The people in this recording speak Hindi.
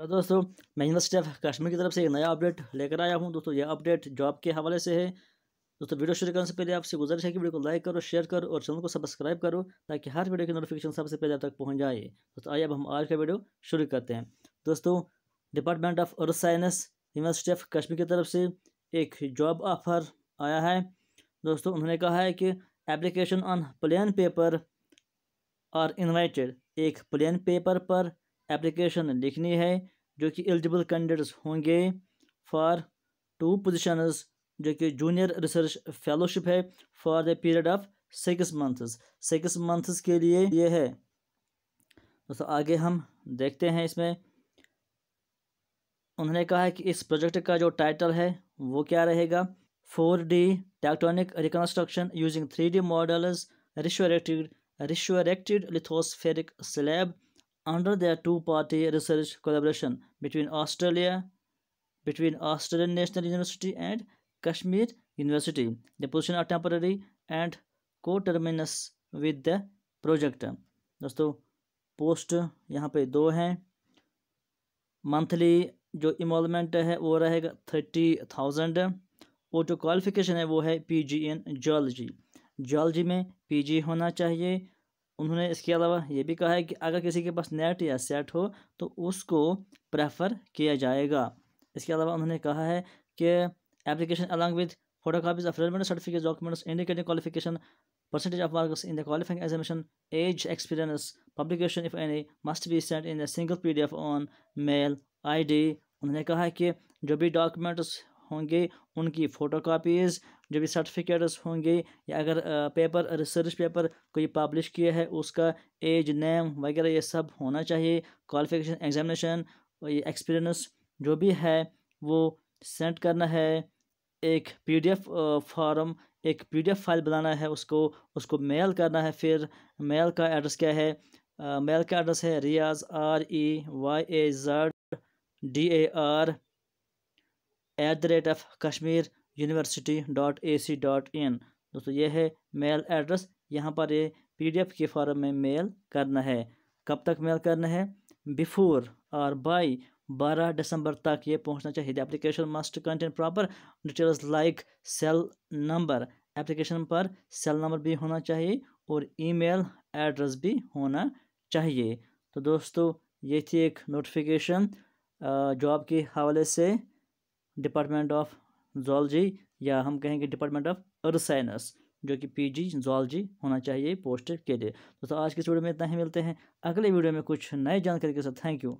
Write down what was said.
तो दोस्तों मैं यूनिवर्सिटी ऑफ कश्मीर की तरफ से एक नया अपडेट लेकर आया हूँ दोस्तों यह अपडेट जॉब के हवाले से है दोस्तों वीडियो शुरू करने से पहले आपसे गुजारिश है कि वीडियो को लाइक करो शेयर करो और चैनल को सब्सक्राइब करो ताकि हर वीडियो की नोटिफिकेशन सबसे पहले आप तक पहुँच जाए दोस्तों आइए अब हम आज का वीडियो शुरू करते हैं दोस्तों department of earth science university of Kashmir की तरफ से एक जॉब ऑफर आया है दोस्तों उन्होंने कहा है कि application on plain paper are invited एक प्लेन पेपर पर एप्लीकेशन लिखनी है जो कि एलिजिबल कैंडिडेट्स होंगे फॉर टू पोजिशन जो कि जूनियर रिसर्च फेलोशिप है for the period of six months six months के लिए ये है दोस्तों आगे हम देखते हैं इसमें उन्होंने कहा है कि इस प्रोजेक्ट का जो टाइटल है वो क्या रहेगा four D tectonic reconstruction using three D models resurrected resurrected lithospheric slab under their two-party research collaboration between Australia, between Australian National University and Kashmir University. The position are temporary and coterminous with the project. दोस्तों पोस्ट यहाँ पे दो हैं मंथली जो इमोलमेंट है वो रहेगा थर्टी थाउजेंड और जो क्वालिफिकेशन है वो है P G in geology geology में पी होना चाहिए उन्होंने इसके अलावा ये भी कहा है कि अगर किसी के पास नेट या सेट हो तो उसको प्रेफर किया जाएगा इसके अलावा उन्होंने कहा है कि application along with photo copies of relevant certificate documents indicating qualification percentage of marks in the qualifying examination, age experience publication if any must be sent in a single on mail I ID. उन्होंने कहा है कि जो भी डॉक्यूमेंट्स होंगे उनकी फ़ोटोकॉपीज़ जो भी सर्टिफिकेट्स होंगे या अगर पेपर रिसर्च पेपर कोई पब्लिश किया है उसका एज नेम वगैरह ये सब होना चाहिए क्वालिफिकेशन एग्जामिनेशन और ये एक्सपीरियंस जो भी है वो सेंड करना है एक पीडीएफ फॉर्म एक पीडीएफ फाइल बनाना है उसको उसको मेल करना है फिर मेल का एड्रेस क्या है मेल का एड्रेस है Riyaz R E Y A Z D A R at the rate of Kashmir university dot A C dot in दोस्तों ये है मेल एड्रेस यहाँ पर ये पीडीएफ के फॉर्म में मेल करना है कब तक मेल करना है बिफोर और बाई 12 दिसंबर तक ये पहुँचना चाहिए the application must contain proper details like cell number application पर सेल नंबर भी होना चाहिए और ईमेल एड्रेस भी होना चाहिए तो दोस्तों ये थी एक नोटिफिकेशन जॉब के हवाले से डिपार्टमेंट ऑफ जोलॉजी या हम कहेंगे डिपार्टमेंट ऑफ अर्थ साइंस जो कि पीजी जोलॉजी होना चाहिए पोस्ट के लिए तो, तो आज के इस वीडियो में इतना ही मिलते हैं अगले वीडियो में कुछ नए जानकारी के साथ थैंक यू